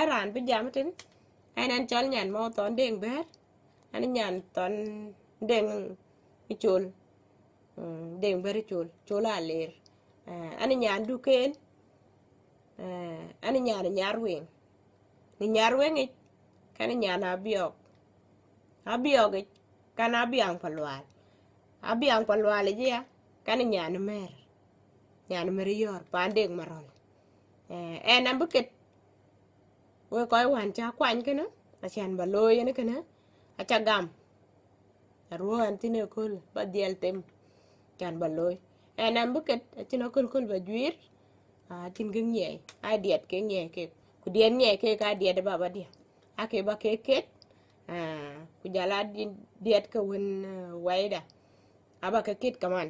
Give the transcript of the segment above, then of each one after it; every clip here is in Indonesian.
aran pi jam tin ai nan chol nyan mo ton deng ber ani nyan ton deng i chul hmm, deng ber chul chul a ler eh, ani nyan du ken eh, ani nyan nyar weng ni nyar weng i kan nyan abiok abiok i kan abiang palwal abiang palwal i kan nyan mer nyan mer yor pa deng eh en eh, buket we koy wan cha kwany kene achan ba cái nó, kene acha gam aruo an tine kul ba diel tem chan ba loy en am buket achin okul kul ba juir achin ging nye ai diet ke nye ke ku dien nye ke ka diet ba ba dia ake ba ke ket ku jala diet ka wen waida aba ka ket kaman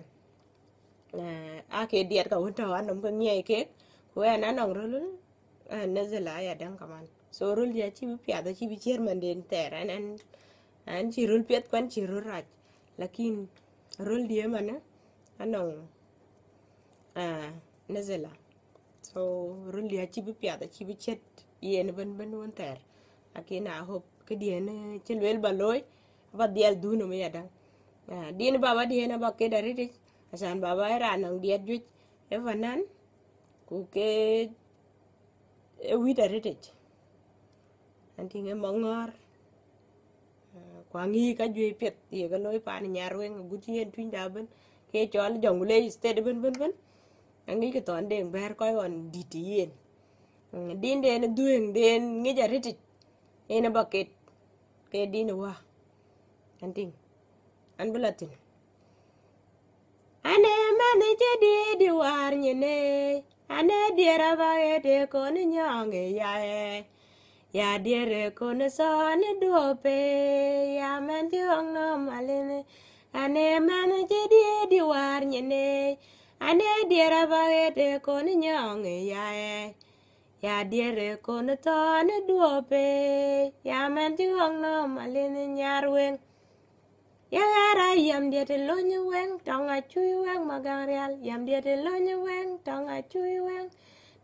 ake diet ka wen to an dum ke nye ke ku en anong luôn Eh, nazala ya dan kaman so rul ya ci bi piada ci bi man den teran an an ci rul piat kan ci rul raj lakin rul dia mana eh, anong ah nazala so rul ya ci bi piada ci bi cet yen ban ban won ter akina hope ke dia ne ci wel baloy ba dial no me yadan din baba di hena bakke dari asan baba era ya nang diat juj evanan kuke wida retej anti nge mongor kwa ngi ka jwe pet ye ga loy pan nyarwe ng guti yen twin da ben ke chol jongule sted ben ben ben angi ke ton deng ber koy on diti yen e mm, din den dueng den ngi ja retej ene bucket ke din wa anti an bulatin ane mane che di di war nyene ane diere bage die kon nyonge yae ya diere kon sone dope ya men tiong no malene ane men je die di war nyene ane diere bage die kon nyonge yae ya diere kon tone dope ya men tiong no malene nyarweng yagera yam diete lonyi weng tong a chui weng magang real yam diete lonyi weng tong a chui weng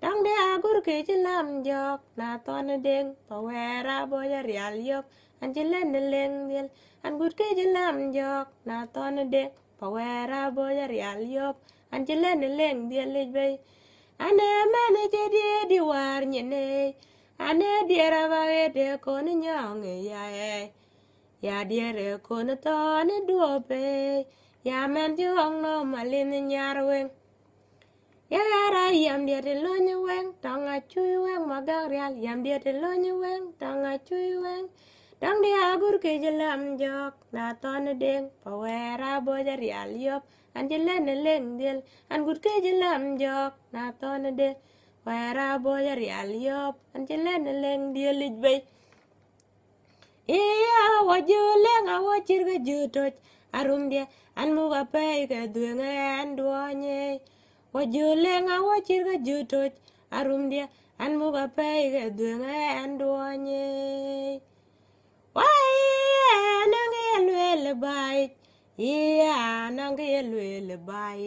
tong de agur ke lam jok na ton deng pawera boya real yok an jilen leng dia, an gut ke lam jok na ton deng pawera boya real yok an jilen leng diel lejbei ane mane jadi di war nyene ane diera bae de e, kon nyong e ya eh Ya diere kono tone duope. Ya men juong no malin nyar weng. Ya ra yam diere lonye weng. Tonga chui weng magang real. Yam diere lonye weng. Tonga chui weng. Dang dia agur ke jelam jok. Na tone deng. Pawera boja real yop. An jelen leng del. An gut ke jelam jok. Na tone deng. Pawera boja real yop. An jelen leng del lich bay. iyawo ji leng awo chir ka ji toch arum dia an muga pay ka dwe ngen duonye wo ji leng awo chir ka ji toch arum dia an muga pay ka dwe ngen duonye wai nangi elwel bai iya nangi elwel bai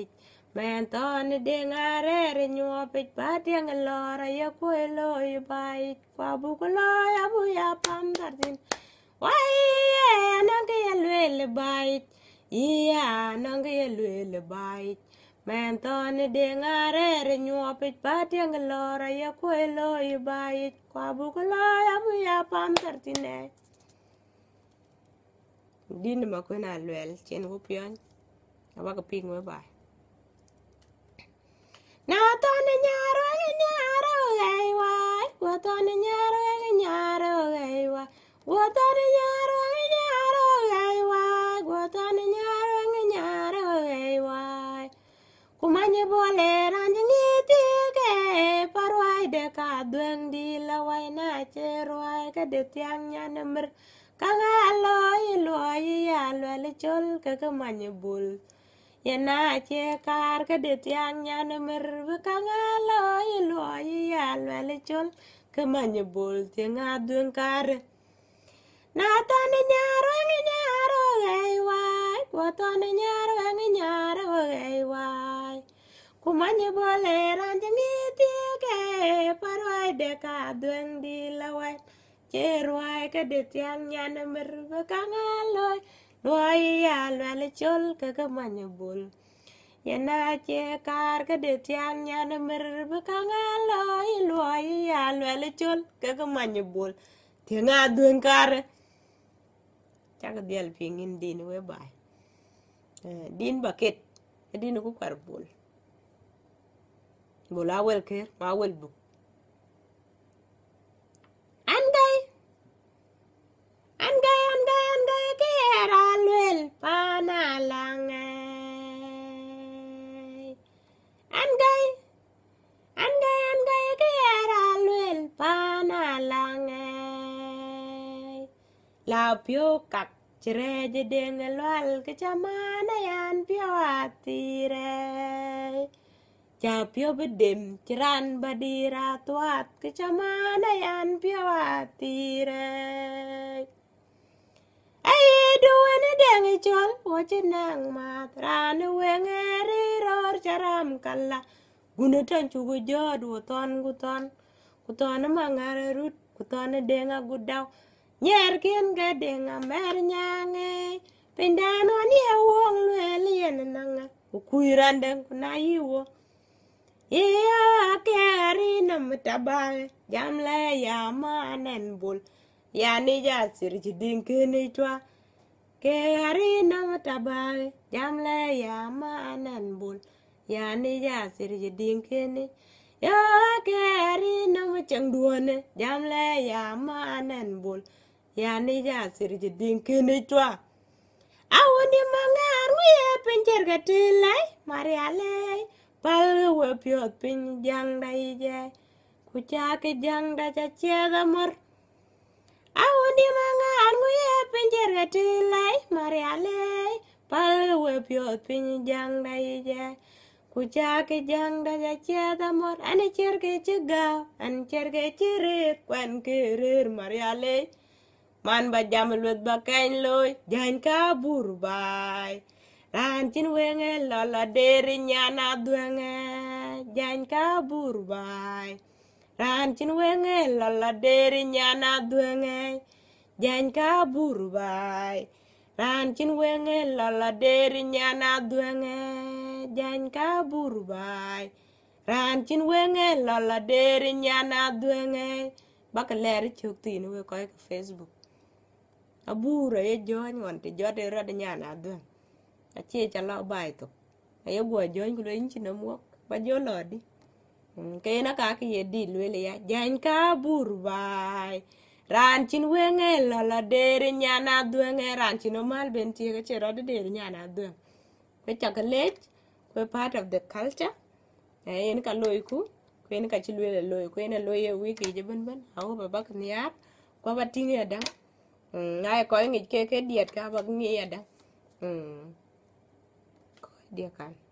Men ton de ngare re nyo pich pa tiang lora ya kwe lo yu bai Kwa buku lo ya bu ya pam dar din Why don't don't a a little little bite. bite. Yeah, ya nanga ya lwele bait. Iya nanga ya lwele bait. Mentoni dingare nyuopit pati ang lora ya kuelo ibait. Kwabu kuloya mu ya pam tartine. Dini makwena lwel chen kupion. Awa kaping webai. Na toni nyaro nyaro gaiwai. Kwa toni nyaro Gwatani nyaro ngi nyaro ai wai. Gwatani nyaro ngi nyaro Kumanye bole ranji ngiti ke parwai deka dueng di lawai na cerwai ke de tiang nyane mer. Kanga aloi loi ya lwele chol ke kumanye bul. Yana che kar ke de tiang nyane mer. Kanga aloi loi ya lwele chol ke bul tiang aduen kare. Natane nyaro ngi nyaro gaiwai, kuatone nyaro ngi nyaro gaiwai. Kumanya boleh ranjang itu ke parwai deka duang dilawai. Cerwai kadet yang nyana berbekang aloi, loi ya lele col kegemanya bol. Yana cekar kadet yang nyana berbekang aloi, loi ya lele col kegemanya bol. Tiang dueng kare. chắc cái điều phiền in đi nó bài din bucket đi nó cũng carbon bola welker ma welbuk labyokak jireje denge lwal ke chamana yan piawatire japio bedem ceran badira tuat ke chamana yan piawatire ai duwene denge chol woche nang matran wengeri ror charam kala gunetan chugo jod woton guton emang mangare rut kuton denga gudaw cái nyer ken ga denga mer nyange pindano ni awong lwe lien nanga ukuirande kuna iwo iya keri nam tabae jamle ya manen bul yani ja sir jidin kene twa keri nam tabae jamle ya manen bul yani ja sir jidin kene ya keri nam chang duone jamle ya manen bul yani yani ja ya, siri din kene twa awoni mangar ni ya, penjer gatilai mari ale pal we pyot pin jang dai je kucha ke jang da cha chega mor awoni mangar we ya, penjer gatilai mari ale pal we pyot pin jang dai je kucha ke jang da cha chega mor ane cherge chega an cherge chere kwan mari ale man ba jam luet ba kain loy jain ka bur bai ran chin wenge la la deri nyana duenge jain ka bur bai ran chin wenge la la deri nyana duenge jain ka bur bai ran chin wenge la la deri nyana duenge jain ka bur bai ran chin wenge la la deri nyana duenge bác lẽ chụp tin với coi facebook nhà còn thì đây rồi nào ấy aburo ye jony wonte jode rode nyana adhon achie chalo bai to ayo gwo jony kulo inchi no muok ba jolodi mm, kena kaki ye di lwele ya jany ka bur bai ran chin wenge lolo dere nyana adhwenge ran chin omal ben tie kache rode dere nyana adhweng kwe chakalech kwe part of the culture cái là en ka loiku kwen ka chilwele loi kwen e loye wiki jibin bác awo qua niar kwa batinge adang ngay coi nghịch kê cái điệt ra và nghe đó ừ coi điệt cả à.